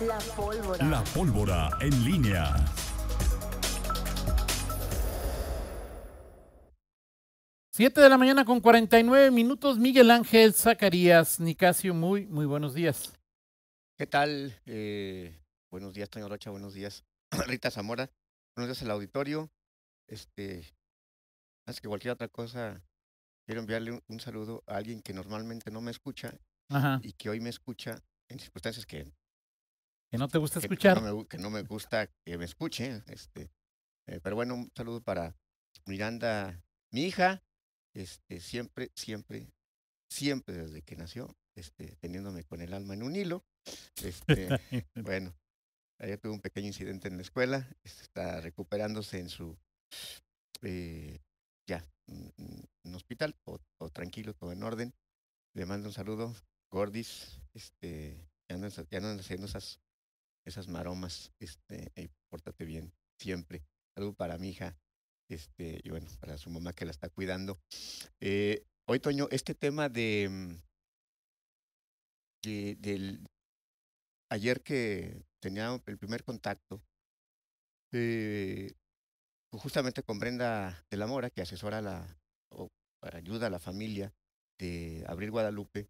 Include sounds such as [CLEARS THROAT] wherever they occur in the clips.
La pólvora. La pólvora en línea. Siete de la mañana con 49 minutos. Miguel Ángel Zacarías Nicasio, muy, muy buenos días. ¿Qué tal? Eh, buenos días, Toño Rocha, buenos días. [CLEARS THROAT] Rita Zamora, buenos días al auditorio. Este, más que cualquier otra cosa, quiero enviarle un, saludo a alguien que normalmente no me escucha y que hoy me escucha en circunstancias que que no te gusta escuchar. Que, no, me, gusta que me escuche. Este, eh, pero bueno, un saludo para Miranda, mi hija. Este, siempre, siempre, siempre desde que nació, este, teniéndome con el alma en un hilo. [LAUGHS] Este, bueno, ayer tuvo un pequeño incidente en la escuela. Este, está recuperándose en su eh, ya en hospital, o, tranquilo, todo en orden. Le mando un saludo, Gordis, este, ya no ya haciendo esas esas maromas, este, y pórtate bien, siempre. Algo para mi hija, este, y bueno, para su mamá que la está cuidando. hoy, eh, Toño, este tema mm, de, del ayer que tenía el primer contacto, eh, pues, justamente con Brenda de la Mora, que asesora la, o ayuda a la familia de abrir Guadalupe,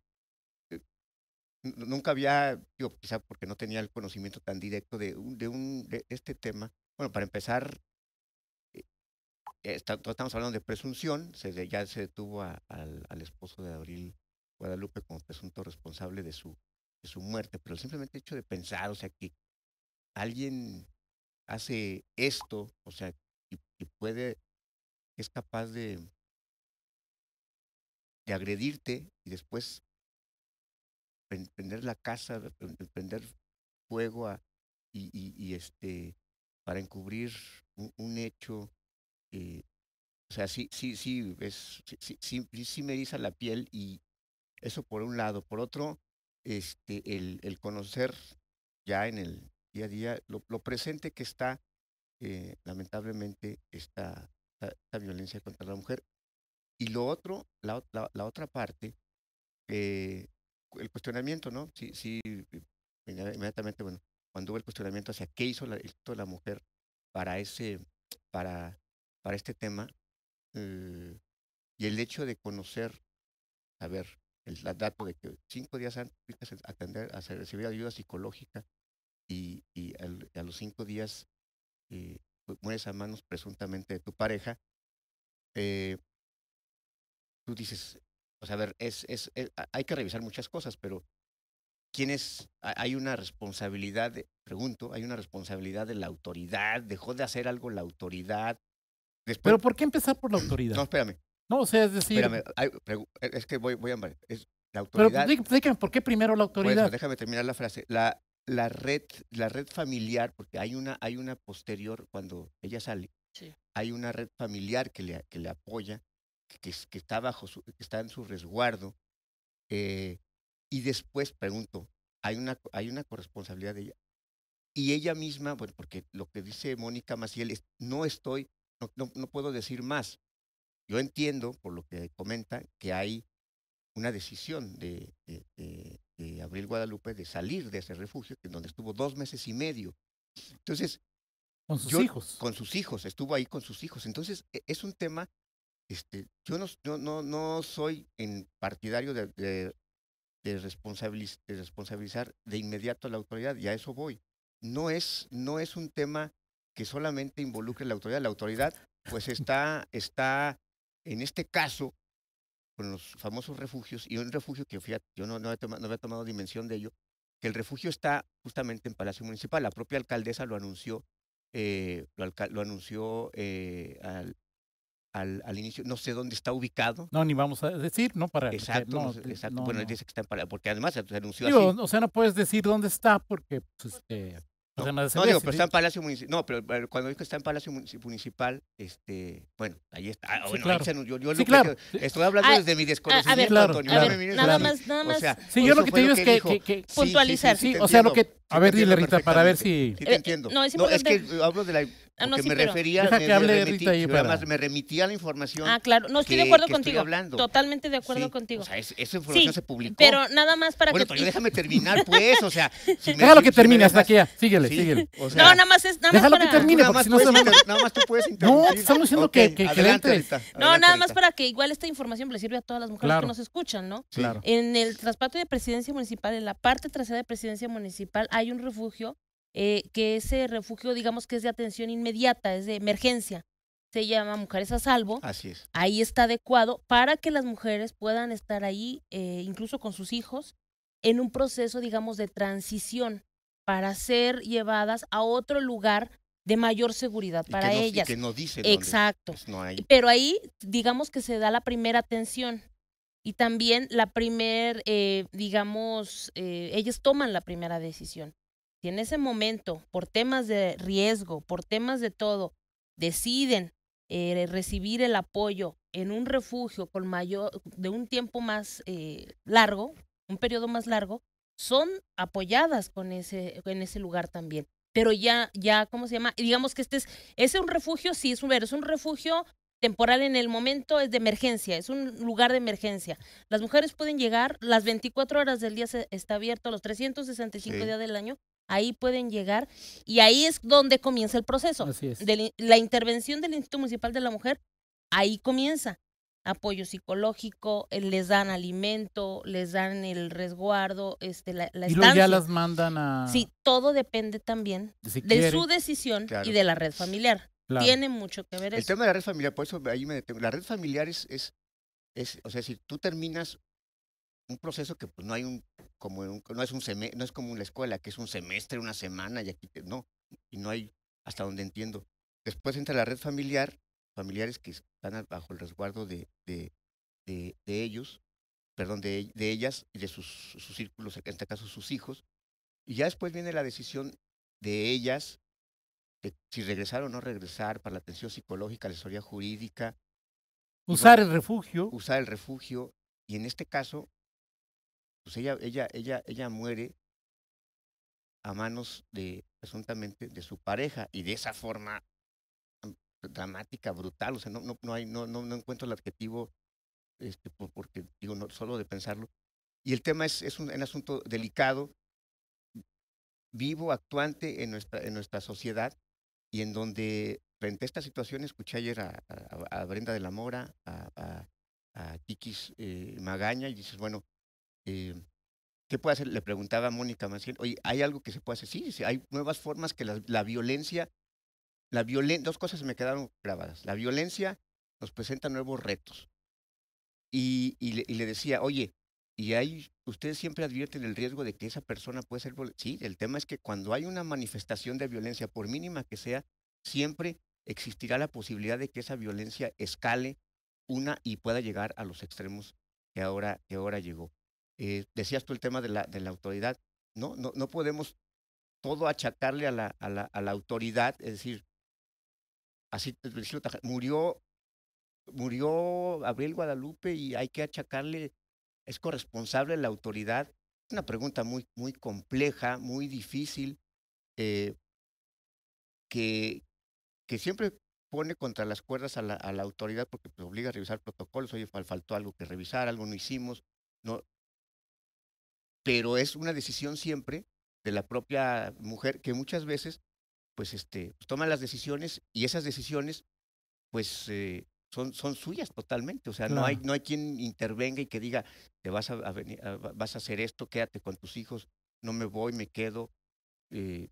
nunca había, yo quizá porque no tenía el conocimiento tan directo de, un, de, un, de este tema. Bueno, para empezar, eh, estamos hablando de presunción, ya se detuvo al, esposo de Abril Guadalupe como presunto responsable de su, de su muerte, pero simplemente hecho de pensar, o sea, que alguien hace esto, o sea, y, puede, es capaz de, de agredirte y después prender la casa, prender fuego y, este, para encubrir un, hecho. Eh, o sea, sí, sí, sí, sí, sí, me eriza la piel y eso por un lado. Por otro, este, el, el conocer ya en el día a día lo, presente que está, eh, lamentablemente, esta, violencia contra la mujer. Y lo otro, la, la, la otra parte, eh, el cuestionamiento, ¿no? Sí, sí, inmediatamente, bueno, cuando hubo el cuestionamiento hacia qué hizo la, la mujer para ese, para, para este tema, eh, y el hecho de conocer, a ver, el dato de que cinco días antes atender, a recibir ayuda psicológica y, a los cinco días eh, mueres a manos presuntamente de tu pareja, eh, tú dices, o sea, a ver, es, es, eh, hay que revisar muchas cosas, pero ¿quién es? Hay una responsabilidad, pregunto, hay una responsabilidad de la autoridad, dejó de hacer algo la autoridad. pero ¿por qué empezar por la autoridad? No, espérame. No, o sea, es decir... Espérame, eh, es que voy, voy a... la autoridad... Pero dígame, ¿por qué primero la autoridad? déjame terminar la frase. La, la, red, la red familiar, porque hay una, hay una posterior, cuando ella sale, sí. hay una red familiar que le, que le apoya, que, está, bajo que está en su resguardo. Eh, y después pregunto, ¿hay una, ¿hay una corresponsabilidad de ella? Y ella misma, bueno, porque lo que dice Mónica Maciel no estoy, no, no, puedo decir más. Yo entiendo, por lo que comenta, que hay una decisión de, Abril Guadalupe de salir de ese refugio, en donde estuvo dos meses y medio. Entonces, con sus hijos. Con sus hijos, estuvo ahí con sus hijos. Entonces, e, es un tema este, yo no, no, no soy en partidario de, responsabilizar de inmediato a la autoridad, y a eso voy. No es, no es un tema que solamente involucre a la autoridad. La autoridad, pues está, está en este caso, con los famosos refugios, y un refugio que, fíjate, yo no, no, había tomado, dimensión de ello, que el refugio está justamente en Palacio Municipal. La propia alcaldesa lo anunció, eh, lo, anunció eh, al, al, inicio, no sé dónde está ubicado. No, ni vamos a decir, ¿no? Para, exacto, exacto. bueno, dice que está en Palacio, porque además se anunció digo, así. O sea, no puedes decir dónde está porque, pues, este... No, digo, pero está en Palacio Municipal. No, pero cuando dijo que está en Palacio Municipal, este, bueno, ahí está. Ah, bueno, ahí se, yo, yo sí, que, estoy hablando ah, desde mi ah, desconocimiento, a ver, Antonio. A ver, nada más, nada más. O sea, sí, yo lo que te digo es que, puntualizar. Sí, o sea, lo que a ver, dile Rita, para ver si... Sí, te eh, entiendo. no, es, que hablo de la... Ah, no, que me refería... Deja que hable Rita ahí para... Además, me remitía la información Ah, claro. No, estoy de acuerdo contigo. Totalmente de acuerdo contigo. O sea, esa información se publicó. pero nada más para que... Bueno, déjame [LAUGHS] terminar, pues. O sea... Si me, Déjalo que termine, hasta aquí ya. Síguele, síguele. no, nada más es... Nada déjalo que termine, porque si no... Nada más tú puedes intervenir. No, estamos diciendo que entre. No, nada más para que igual esta información le sirva a todas las mujeres que nos escuchan, ¿no? Claro. En el traspato de presidencia municipal, en la parte trasera de presidencia municipal, hay un refugio eh, que ese refugio, digamos que es de atención inmediata, es de emergencia. Se llama Mujeres a Salvo. Así es. Ahí está adecuado para que las mujeres puedan estar ahí, eh, incluso con sus hijos, en un proceso, digamos, de transición para ser llevadas a otro lugar de mayor seguridad para ellas. que no dice Exacto. Pero ahí, digamos que se da la primera atención y también la primer, eh, digamos, eh, ellos toman la primera decisión. Si en ese momento, por temas de riesgo, por temas de todo, deciden eh, recibir el apoyo en un refugio con mayor, de un tiempo más largo, un periodo más largo, son apoyadas con ese, en ese lugar también. Pero ya, ya, ¿cómo se llama? Digamos que este es, es un refugio, sí, es un refugio temporal en el momento es de emergencia, es un lugar de emergencia. Las mujeres pueden llegar, las 24 horas del día se, está abierto, los 365 días del año, ahí pueden llegar y ahí es donde comienza el proceso. la intervención del Instituto Municipal de la Mujer, ahí comienza. Apoyo psicológico, eh, les dan alimento, les dan el resguardo, este, la, la y luego ya las mandan a... Sí, todo depende también de su decisión y de la red familiar. Tiene mucho que ver El tema de la red familiar, por eso ahí me detengo. La red familiar es, es, o sea, si tú terminas un proceso que pues, no hay un, como no es un no es como una escuela, que es un semestre, una semana y aquí, no, y no hay, hasta donde entiendo. Después entra la red familiar, familiares que están bajo el resguardo de, de, de, ellos, perdón, de, de, ellas y de sus, sus círculos, en este caso sus hijos. Y ya después viene la decisión de ellas si regresar o no regresar para la atención psicológica, la historia jurídica. Usar el refugio. Usar el refugio. Y en este caso, pues ella, ella, ella, ella muere a manos de, presuntamente, de su pareja y de esa forma mm, dramática, brutal, o sea, no, no, no, hay, no, no, no encuentro el adjetivo, este, porque digo, no, solo de pensarlo. Y el tema es, es un, un asunto delicado, vivo, actuante en nuestra, en nuestra sociedad, y en donde frente a esta situación escuché ayer a, Brenda de la Mora, a, a eh, Magaña, y dices, bueno, eh, ¿qué puede hacer? Le preguntaba a Mónica Maciel, oye, ¿hay algo que se puede hacer? Sí, hay nuevas formas que la, violencia, la dos cosas me quedaron grabadas. La violencia nos presenta nuevos retos. y le decía, oye, y ahí ustedes siempre advierten el riesgo de que esa persona puede ser... Sí, el tema es que cuando hay una manifestación de violencia, por mínima que sea, siempre existirá la posibilidad de que esa violencia escale una y pueda llegar a los extremos que ahora, que ahora llegó. Eh, decías tú el tema de la, de la autoridad. No, no, no podemos todo achacarle a la, a la, a la autoridad, es decir, así murió, murió Abril Guadalupe y hay que achacarle ¿Es corresponsable la autoridad? Es una pregunta muy, muy compleja, muy difícil, eh, que, que siempre pone contra las cuerdas a la, a la autoridad porque pues, obliga a revisar protocolos, oye, faltó algo que revisar, algo no hicimos, no. Pero es una decisión siempre de la propia mujer que muchas veces, pues, este, pues, toma las decisiones y esas decisiones, pues, eh, son, son suyas totalmente. O sea, no, hay, no hay quien intervenga y que diga, te vas a, venir, vas a hacer esto, quédate con tus hijos, no me voy, me quedo. Eh,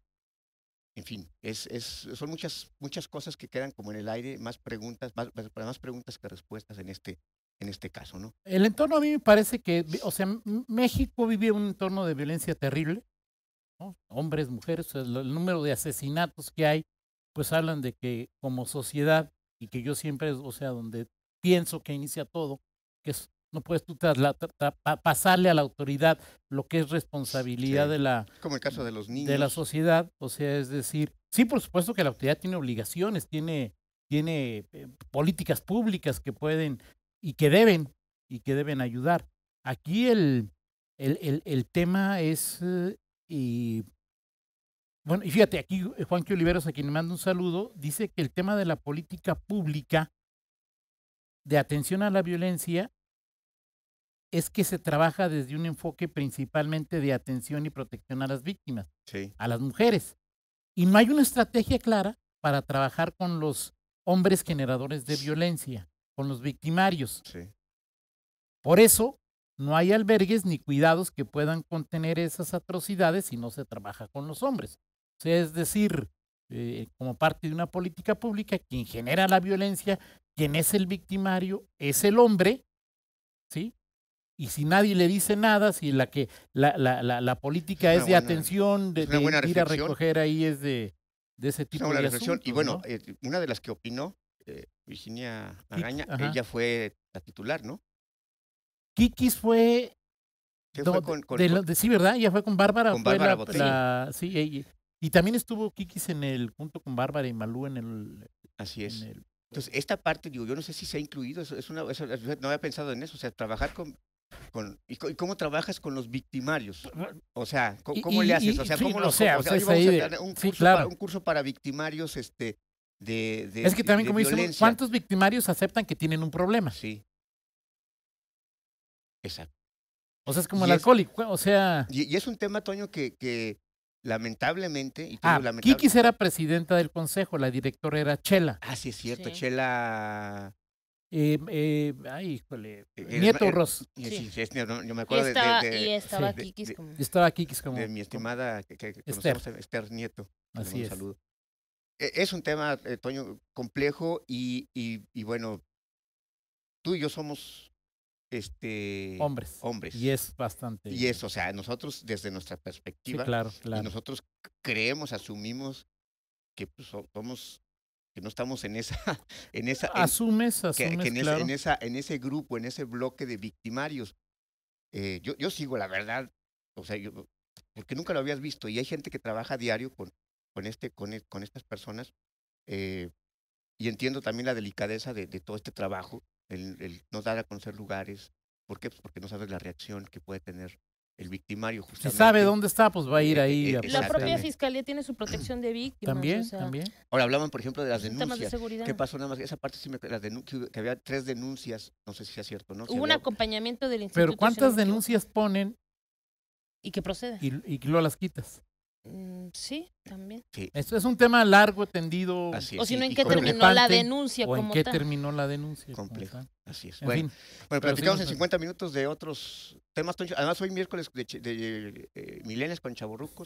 en fin, es, es, son muchas, muchas cosas que quedan como en el aire, más preguntas, más, más preguntas que respuestas en este, en este caso, ¿no? El entorno a mí me parece que, o sea, México vive un entorno de violencia terrible, ¿no? hombres, mujeres, el número de asesinatos que hay, pues hablan de que como sociedad y que yo siempre, o sea, donde pienso que inicia todo, que no puedes tú pasarle a la autoridad lo que es responsabilidad de la... Como el caso de los niños. De la sociedad, o sea, es decir, sí, por supuesto que la autoridad tiene obligaciones, tiene, tiene eh, políticas públicas que pueden y que deben, y que deben ayudar. Aquí el, el, tema es... Eh, y bueno, y fíjate, aquí eh, Juan Oliveros, a quien manda un saludo, dice que el tema de la política pública de atención a la violencia es que se trabaja desde un enfoque principalmente de atención y protección a las víctimas, a las mujeres. Y no hay una estrategia clara para trabajar con los hombres generadores de violencia, con los victimarios. Por eso, no hay albergues ni cuidados que puedan contener esas atrocidades si no se trabaja con los hombres. Es decir, eh, como parte de una política pública, quien genera la violencia, quien es el victimario, es el hombre, ¿sí? Y si nadie le dice nada, si la que la, la, la, la política es, de atención, de, ir a recoger ahí es de, de ese tipo de asuntos, Y bueno, eh, una de las que opinó eh, Virginia Araña, ella fue la titular, ¿no? Kikis fue... de, sí, ¿verdad? ya fue con Bárbara. Con Bárbara sí, ella, y también estuvo Kikis en el, junto con Bárbara y Malú en el... Así es. entonces, esta parte, digo, yo no sé si se ha incluido, es, una, no había pensado en eso, o sea, trabajar con, con, y, cómo trabajas con los victimarios? Pues, o sea, ¿cómo, le haces? O sea, ¿cómo los un, curso para, victimarios este, de, de Es que también, como dicen, ¿cuántos victimarios aceptan que tienen un problema? Sí. Exacto. O sea, es como el alcohólico, o sea... Y, es un tema, Toño, que, que lamentablemente. Y ah, lamentable... Kikis era presidenta del consejo, la directora era Chela. Ah, sí, es cierto, Chela. Em, em, ay, híjole. Eh, Nieto eh, Ross. sí. es yo me acuerdo estaba, de, Y estaba Kikis como. Estaba Kikis como. De mi estimada que, Esther. Esther. Nieto. Así un saludo. E, es un tema, eh, Toño, complejo y, y bueno, tú y yo somos este hombres. hombres. Y es bastante. Y eso o sea, nosotros desde nuestra perspectiva, claro, Y nosotros creemos, asumimos que pues, somos que no estamos en esa [LAUGHS] en esa asumes, en, asumes en, ese, en, esa en ese grupo, en ese bloque de victimarios. Eh, yo, yo sigo la verdad, o sea, yo, porque nunca lo habías visto y hay gente que trabaja diario con con este con, e, con estas personas eh, y entiendo también la delicadeza de, de todo este trabajo el, el no dar a conocer lugares. ¿Por qué? Pues porque no sabes la reacción que puede tener el victimario justamente. Si sabe dónde está, pues va a ir eh, eh, ahí. Eh, la propia fiscalía tiene su protección de [CLEARS THROAT] víctimas. También, ¿También? Ahora hablaban, por ejemplo, de las denuncias. ¿Qué pasó nada más? Esa parte sí me... que había tres denuncias, no sé si sea cierto, ¿no? Hubo un acompañamiento del Instituto. Pero ¿cuántas denuncias ponen? Y que proceden Y, y luego las quitas. Mm, sí, también. Sí. Esto es un tema largo, tendido. Así o si no, ¿en qué terminó la denuncia? ¿O en qué terminó la denuncia? Complejo. Así es. bueno, platicamos en 50 minutos de otros temas. Además, hoy miércoles de, de, eh, con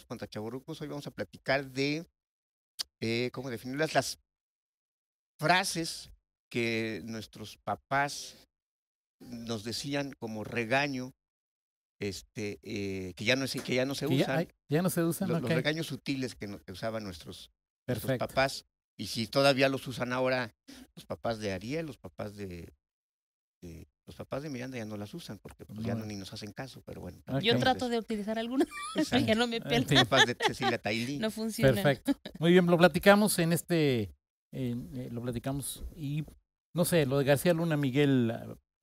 contra chaborucos Hoy vamos a platicar de eh, cómo definirlas, las frases que nuestros papás nos decían como regaño este, eh, que, ya no, que se usan. Ya, no se usan. Los, regaños sutiles que, usaban nuestros, papás. Y si todavía los usan ahora los papás de Ariel, los papás de, los papás de Miranda ya no las usan porque pues, ya no, ni nos hacen caso, pero bueno. Yo trato de utilizar algunas, [LAUGHS] ya no me ah, pelan. de Cecilia Tailí. No funciona. Perfecto. Muy bien, lo platicamos en este, eh, lo platicamos y no sé, lo de García Luna, Miguel,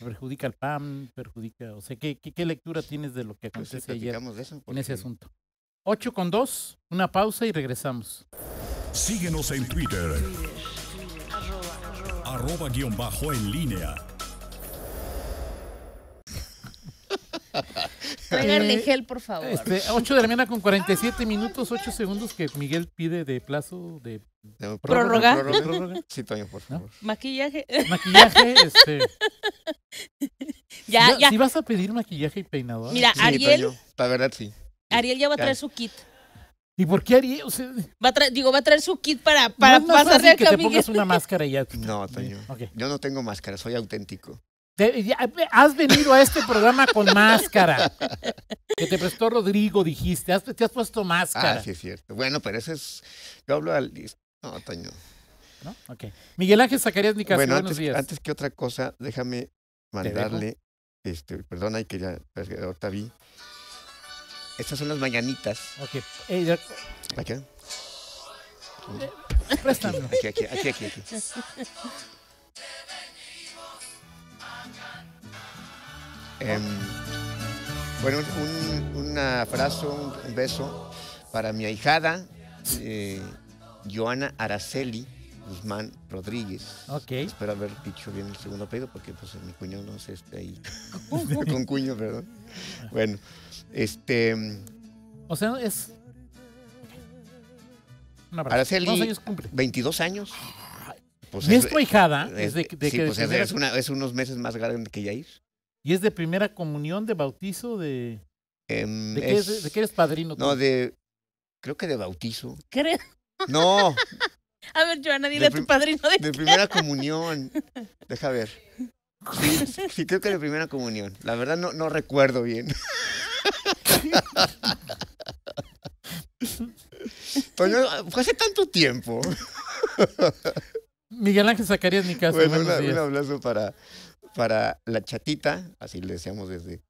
perjudica al PAM, perjudica, o sea, ¿qué, qué, lectura tienes de lo que acontece ayer en ese asunto? 8 con 2, una pausa y regresamos. Síguenos en Twitter. arroba guión bajo en línea. Pégale [LAUGHS] eh, gel, por favor. Este, 8 de la mañana con 47 minutos, 8 segundos que Miguel pide de plazo de prórroga. [LAUGHS] Sí, Toño, por favor. Maquillaje. Maquillaje, este. [LAUGHS] Ya, ya. Si vas a pedir maquillaje y peinador. Mira, Ariel. la verdad, sí. Ariel ya va a traer su kit. ¿Y por qué Ariel? digo, va a traer su kit para, para no, que te pongas una máscara y ya. No, Toño. Yo no tengo máscara, soy auténtico has venido a este programa con [LAUGHS] máscara. Que te prestó Rodrigo, dijiste. te has puesto máscara. Ah, sí, cierto. Bueno, pero eso es. Yo hablo al. No, Toño. Ok. Miguel Ángel Zacarías Nicasio, bueno, antes, que otra cosa, déjame mandarle. Este, hay que ya. Pues, ahorita Estas son las mañanitas. Ok. Eh, eh, aquí. aquí, aquí, aquí, aquí. aquí. [LAUGHS] Em, bueno, un, una frase, un beso para mi ahijada, eh, Joana Araceli Guzmán Rodríguez. Ok. Espero haber dicho bien el segundo apellido porque pues mi cuño no sé, está ahí. [LAUGHS] Con cuño, perdón. Bueno, este... Em, o sea, es... Una Araceli, años 22 años. Pues, pues es, tu ahijada? Es, de, que es, una, es unos meses más grande que Yair. ¿Y es de primera comunión, de bautizo, de... Em, ¿De, qué eres padrino? Tú? No, de... Creo que de bautizo. ¿Crees? No. [LAUGHS] A ver, Joana, dile a tu padrino de... primera comunión. [LAUGHS] Deja ver. [LAUGHS] Sí, creo que de primera comunión. La verdad no, no recuerdo bien. Pues no, fue hace tanto tiempo. Miguel Ángel sacaría de Bueno, casa un abrazo para, para la chatita, así le deseamos desde,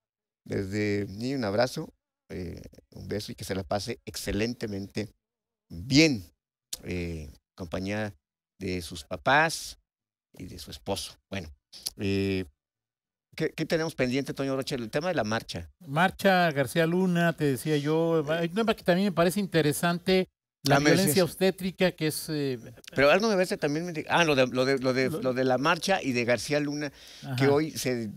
desde un abrazo, eh, un beso y que se la pase excelentemente bien, eh, compañía de sus papás y de su esposo. Bueno, eh, ¿Qué, tenemos pendiente, Toño Roche? El tema de la marcha. Marcha García Luna, te decía yo. Hay tema que también me parece interesante la, violencia obstétrica que es... Eh, Pero algo me parece también... Me... Ah, lo de, lo, de, lo, de, lo de, la marcha y de García Luna, que hoy se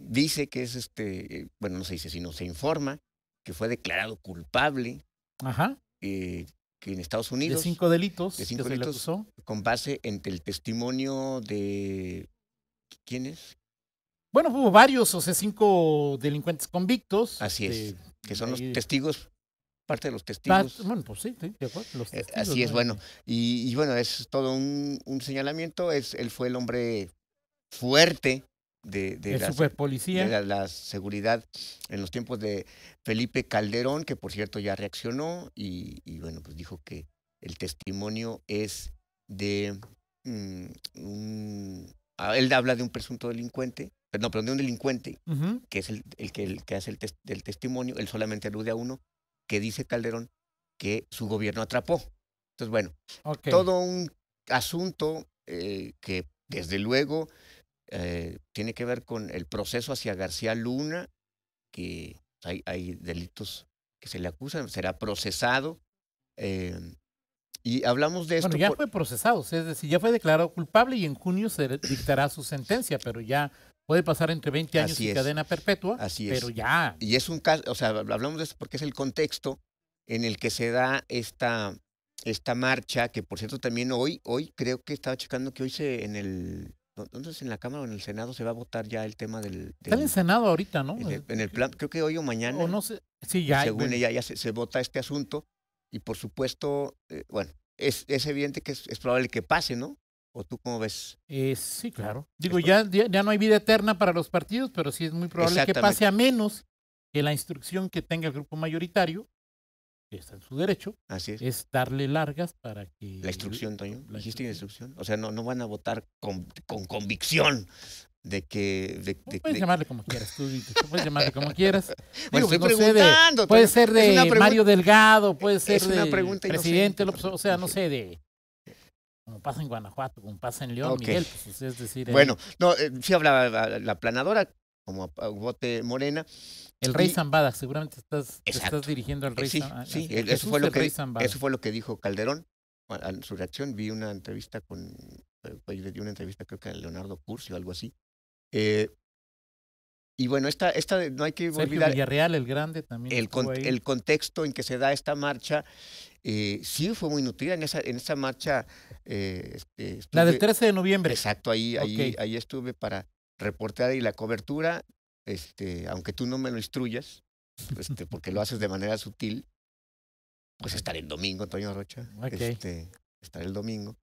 dice que es este... Bueno, no se dice, sino se informa que fue declarado culpable. Ajá. Eh, que en Estados Unidos... De cinco delitos. De cinco delitos. Con base entre el testimonio de... ¿Quién es? Bueno, hubo varios, o sea, cinco delincuentes convictos. Así es, que son los testigos parte de los testigos. bueno, pues sí, los eh, testigos, así es, bueno. Y, bueno, es todo un, señalamiento. Es, él fue el hombre fuerte de, de, la, de la, seguridad en los tiempos de Felipe Calderón, que por cierto ya reaccionó y, bueno, pues dijo que el testimonio es de mm, un... Ah, él habla de un presunto delincuente, no, perdón, de un delincuente, que es el, que, hace el, el testimonio, él solamente alude a uno, que dice Calderón que su gobierno atrapó. Entonces, bueno, todo un asunto eh, que desde luego eh, tiene que ver con el proceso hacia García Luna, que hay, hay delitos que se le acusan, será procesado. Em, y hablamos de esto. Bueno, ya fue procesado, es decir, ya fue declarado culpable y en junio se dictará su sentencia, pero ya puede pasar entre 20 años y cadena perpetua, Así pero ya. Y es un caso, o sea, hablamos de esto porque es el contexto en el que se da esta, esta marcha, que por cierto también hoy, hoy creo que estaba checando que hoy se en el entonces en la Cámara o en el Senado se va a votar ya el tema del... Está en el Senado ahorita, ¿no? en el plan, creo que hoy o mañana. O no sé, sí, ya. Según ella ya se, vota este asunto y por supuesto, eh, bueno, es, es evidente que es, probable que pase, ¿no? ¿O tú cómo ves? Eh, sí, claro. Digo, ya, ya no hay vida eterna para los partidos, pero sí es muy probable que pase a menos que la instrucción que tenga el grupo mayoritario, que está en su derecho, Así es. darle largas para que... La instrucción, Toño. La ¿Dijiste instrucción? O sea, no, no van a votar con, convicción de que... puedes llamarle como quieras, tú, puedes llamarle como quieras. bueno, [LAUGHS] pues, no de, puede ser de Mario Delgado, puede ser de presidente o sea, no sé, de como pasa en Guanajuato, como pasa en León, Miguel. Pues, es decir, bueno, no, eh, sí hablaba ah, la, planadora, como bote morena. El rey Zambada, seguramente estás, estás dirigiendo al eh, rey sí, Zambada. Sí, eso, fue lo que, dijo Calderón en su reacción. Vi una entrevista con, eh, le una entrevista creo que a Leonardo Curcio o algo así. y bueno, esta, esta no hay que Sergio olvidar. Real, el grande también. el contexto en que se da esta marcha eh, sí fue muy nutrida en esa, en esa marcha. Eh, este, la del 13 de noviembre. Exacto, ahí, ahí, estuve para Reportar y la cobertura, este, aunque tú no me lo instruyas, este, [LAUGHS] porque lo haces de manera sutil, pues estaré el domingo, Antonio Rocha. Este, estaré el domingo.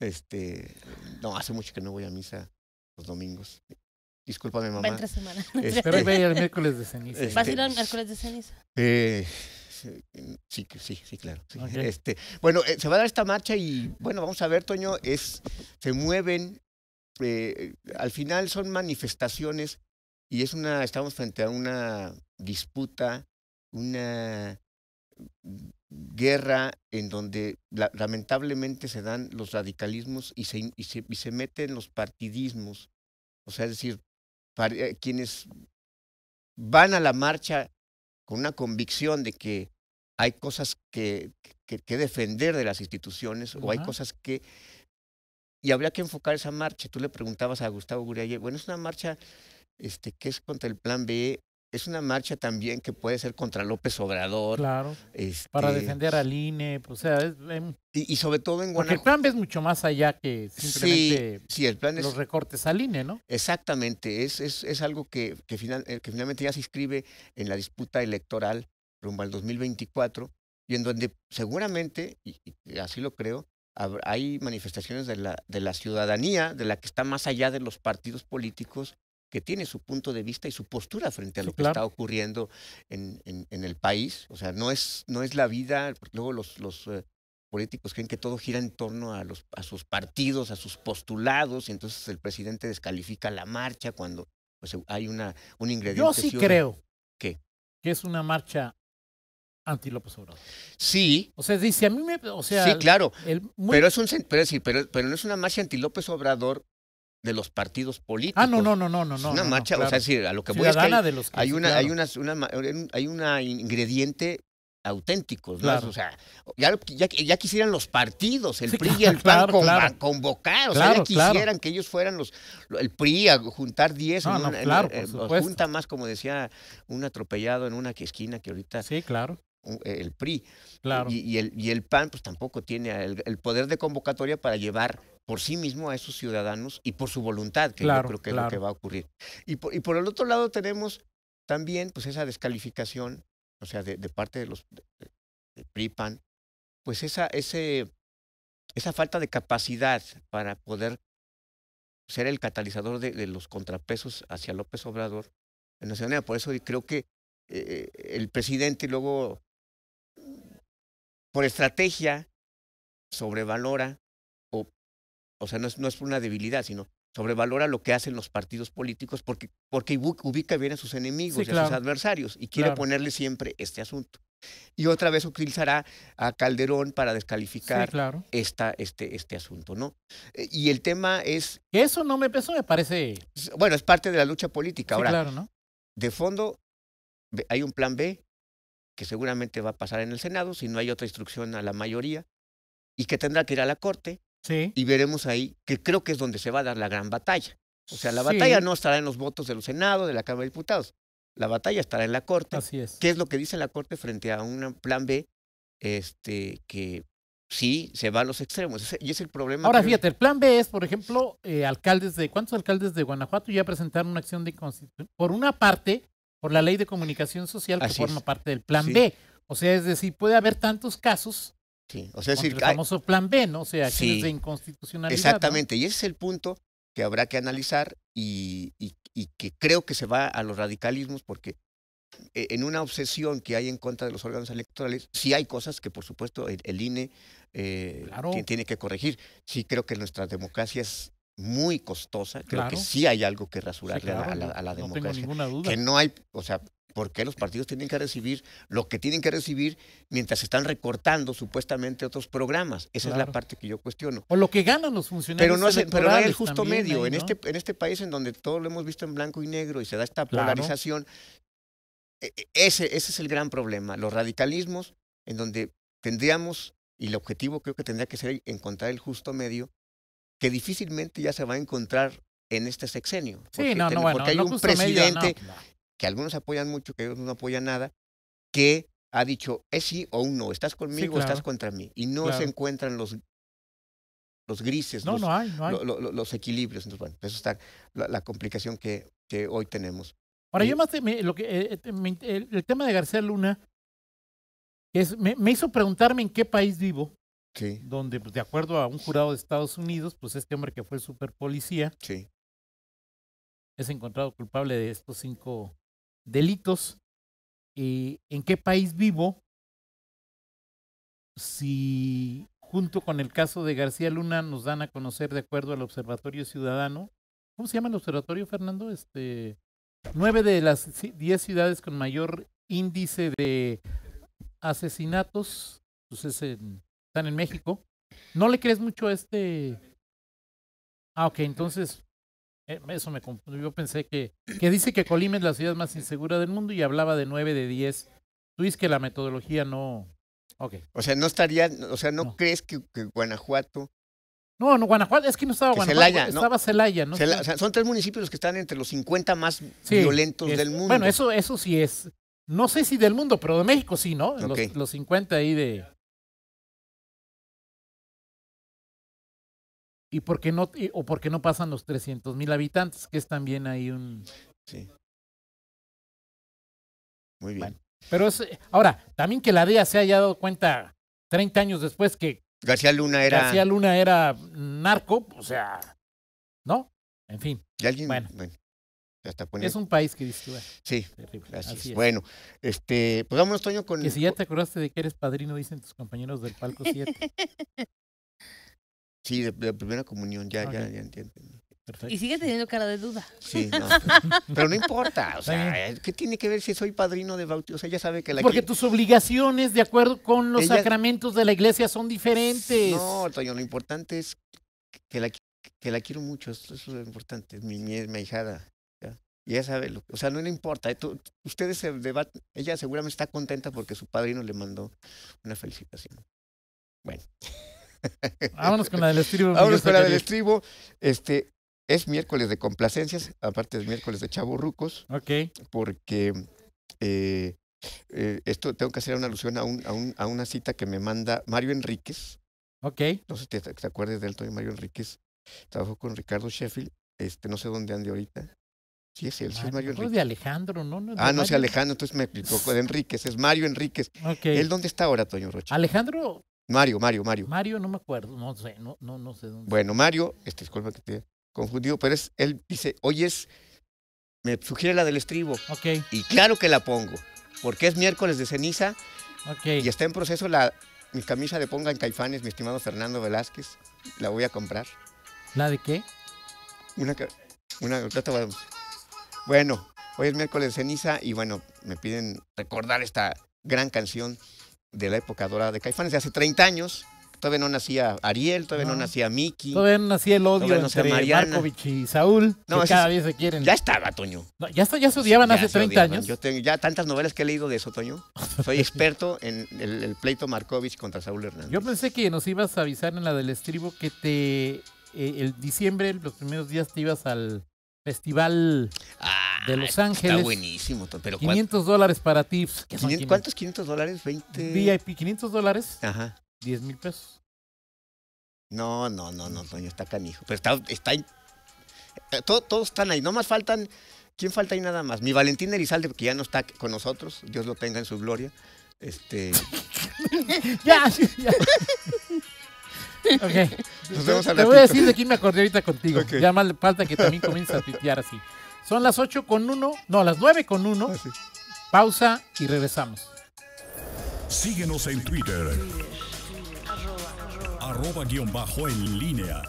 Este, no, hace mucho que no voy a misa los domingos. Discúlpame, mamá. Va entre semana. Espero ver el miércoles de ceniza. Va a ir el este, miércoles de ceniza? Eh, Sí, sí, sí, claro. Este, bueno, eh, se va a dar esta marcha y bueno, vamos a ver, Toño, es, se mueven, eh, al final son manifestaciones y es una, estamos frente a una disputa, una guerra en donde lamentablemente se dan los radicalismos y se, y meten los partidismos. O sea, es decir, eh, quienes van a la marcha con una convicción de que hay cosas que, que, defender de las instituciones o hay cosas que... Y habría que enfocar esa marcha. Tú le preguntabas a Gustavo Guriaye, bueno, es una marcha este, que es contra el plan B, es una marcha también que puede ser contra López Obrador. Claro. para este, defender al INE, sea, em, y, sobre todo en Guanajuato. Porque el plan es mucho más allá que simplemente el plan es, los recortes al INE, ¿no? Exactamente, es, es, algo que, final, eh, que finalmente ya se inscribe en la disputa electoral rumbo al 2024 y en donde seguramente, y, y así lo creo, hay manifestaciones de la, de la ciudadanía, de la que está más allá de los partidos políticos, que tiene su punto de vista y su postura frente a lo que está ocurriendo en, el país. O sea, no es, no es la vida, luego los, eh, políticos creen que todo gira en torno a, los, a sus partidos, a sus postulados, y entonces el presidente descalifica la marcha cuando pues, hay una, un ingrediente. Yo sí creo que es una marcha anti López Obrador. Sí. O sea, dice, a mí me... sí, claro. Pero es un... Pero, sí, pero, pero no es una marcha anti López Obrador de los partidos políticos. Ah, no, no, no, no, no. una marcha, o sea, a lo que voy hay, una, hay ingrediente auténtico. o sea, ya, quisieran los partidos, el PRI y el PAN convocar, o sea, ya quisieran que ellos fueran los, el PRI a juntar 10, no, eh, eh, junta más, como decía un atropellado en una esquina que ahorita... Sí, claro. Eh, el PRI. Claro. Y, el, y el PAN, pues tampoco tiene el poder de convocatoria para llevar por sí mismo a esos ciudadanos y por su voluntad, que yo creo que es lo que va a ocurrir. Y por, y por el otro lado tenemos también pues esa descalificación, o sea, de, parte de los PRIPAN, pues esa, ese, esa falta de capacidad para poder ser el catalizador de, los contrapesos hacia López Obrador en la Por eso creo que eh, el presidente luego, por estrategia, sobrevalora o sea, no es, no una debilidad, sino sobrevalora lo que hacen los partidos políticos porque, porque ubica bien a sus enemigos y a sus adversarios y quiere ponerle siempre este asunto. Y otra vez utilizará a Calderón para descalificar este, este asunto, ¿no? Eh, y el tema es... Eso no me, pesó, me parece... Bueno, es parte de la lucha política. Ahora, de fondo, hay un plan B que seguramente va a pasar en el Senado, si no hay otra instrucción a la mayoría, y que tendrá que ir a la Corte, y veremos ahí, que creo que es donde se va a dar la gran batalla. O sea, la batalla no estará en los votos del Senado, de la Cámara de Diputados. La batalla estará en la Corte. Así es. ¿Qué es lo que dice la Corte frente a un plan B este, que sí se va a los extremos? y es el problema. Ahora, fíjate, el plan B es, por ejemplo, eh, alcaldes de. ¿Cuántos alcaldes de Guanajuato ya presentaron una acción de inconstitución? Por una parte, por la ley de comunicación social que forma parte del plan B. O sea, es decir, puede haber tantos casos Sí, o sea, el famoso plan B, ¿no? O sea, es de inconstitucionalidad. Exactamente, y ese es el punto que habrá que analizar y, que creo que se va a los radicalismos porque e, en una obsesión que hay en contra de los órganos electorales, sí hay cosas que por supuesto el, INE eh, tiene que corregir. Sí creo que nuestra democracia es muy costosa, creo que sí hay algo que rasurarle a, la, democracia. No tengo ninguna duda. Que no hay, o sea, ¿Por qué los partidos tienen que recibir lo que tienen que recibir mientras están recortando supuestamente otros programas? Esa es la parte que yo cuestiono. O lo que ganan los funcionarios. Pero no, hace, pero hay el justo medio. en, este, en este país en donde todo lo hemos visto en blanco y negro y se da esta polarización, e, e, ese, ese es el gran problema. Los radicalismos en donde tendríamos, y el objetivo creo que tendría que ser encontrar el justo medio, que difícilmente ya se va a encontrar en este sexenio. porque, no, hay un presidente que algunos apoyan mucho, que otros no apoyan nada, que ha dicho es sí o un no, estás conmigo o estás contra mí. Y no se encuentran los, los grises, los, los equilibrios. Entonces, bueno, eso está la, complicación que, hoy tenemos. Ahora, yo más el, tema de García Luna es, me, hizo preguntarme en qué país vivo. Donde, pues, de acuerdo a un jurado de Estados Unidos, pues este hombre que fue super policía es encontrado culpable de estos cinco delitos, eh, en qué país vivo, si junto con el caso de García Luna nos dan a conocer de acuerdo al Observatorio Ciudadano, ¿cómo se llama el observatorio, Fernando? Este, nueve de las diez ciudades con mayor índice de asesinatos, pues, están en México. ¿No le crees mucho a este? Ah, ok, entonces eh, eso me confundió, Yo pensé que, que dice que Colima es la ciudad más insegura del mundo y hablaba de 9 de 10. Tú dices que la metodología no. Okay. O sea, no estaría, o sea, ¿no, crees que, Guanajuato? No, no, Guanajuato, es que no estaba Guanajuato, estaba Celaya, ¿no? son tres municipios que están entre los 50 más violentos del mundo. Bueno, eso, eso sí es. No sé si del mundo, pero de México sí, ¿no? Los, los 50 ahí de. y porque no o porque no pasan los 300 mil habitantes, que es también ahí un... Sí. Muy bien. pero es, eh, ahora, también que la DEA se haya dado cuenta 30 años después que... García Luna era... García Luna era narco, o sea, ¿no? En fin. ¿Y alguien? Bueno. Es un país que dice. Sí, Bueno, este, pues vámonos, Toño, con... Que si ya te acordaste de que eres padrino, dicen tus compañeros del Palco 7. [LAUGHS] Sí, de, la primera comunión, ya, ya, ya entiendo. Y sigue teniendo cara de duda. Sí, [LAUGHS] pero no importa. O sea, ¿qué tiene que ver si soy padrino de bautizo? O sabe que la Porque tus obligaciones, de acuerdo con los sacramentos de la iglesia, son diferentes. No, lo importante es que la, que la quiero mucho. Eso, es lo importante. Mi, mi, hijada. ¿ya? Y ella sabe. o sea, no le importa. Eh, ustedes se debaten. Ella seguramente está contenta porque su padrino le mandó una felicitación. Bueno. Vámonos con la del estribo. Vámonos con la del estribo. Este, es miércoles de complacencias, aparte es miércoles de chaburrucos. Ok. Porque eh, eh esto tengo que hacer una alusión a, una cita que me manda Mario Enríquez. Ok. No sé si te, acuerdes acuerdas de él, Mario Enríquez. Trabajó con Ricardo Sheffield, este, no sé dónde ande ahorita. Sí, es sí es ah, Mario Enríquez. de Alejandro, ¿no? no ah, no, sé, Alejandro, entonces me explicó, de Enríquez, es Mario Enríquez. Okay. ¿Él dónde está ahora, Toño Rocha? Alejandro Mario, Mario, Mario. Mario, no me acuerdo, no sé, no, no, sé dónde. Bueno, Mario, este, disculpa que te confundido, pero es, él dice, oye, es, me sugiere la del estribo. Ok. Y claro que la pongo, porque es miércoles de ceniza okay. y está en proceso la, mi camisa de ponga en caifanes, mi estimado Fernando Velázquez, la voy a comprar. ¿La de qué? Una, una, bueno, hoy es miércoles de ceniza y bueno, me piden recordar esta gran canción de la época dorada de Caifanes, hace 30 años. Todavía no nacía Ariel, todavía no, nacía Miki. Todavía no nacía el odio entre Markovich y Saúl, no, que cada vez se quieren. Ya estaba, Toño. ya, ya se odiaban hace 30 años. Yo tengo ya tantas novelas que he leído de eso, Toño. [LAUGHS] Soy experto en el, pleito Markovich contra Saúl Hernández. Yo pensé que nos ibas a avisar en la del estribo que te... Eh, el diciembre, los primeros días te ibas al festival... Ah, de Los Ángeles. Está buenísimo. Pero 500 dólares para tips. ¿Cuántos 500 dólares? 20. VIP, 500 dólares. Ajá. 10 mil pesos. No, no, no, no, Toño, está canijo. Pero está, está eh, todos están ahí. Nomás faltan. ¿Quién falta ahí nada más? Mi Valentín Erizalde, que ya no está con nosotros. Dios lo tenga en su gloria. Este. [LAUGHS] ya, ya. ok. Nos vemos a Te voy a decir de quién me acordé ahorita contigo. Ya más falta que también comienza a pitear así. Son las 8 con 1, no, las 9 con 1. Ah, Pausa y regresamos. Síguenos en Twitter. arroba guión bajo en línea.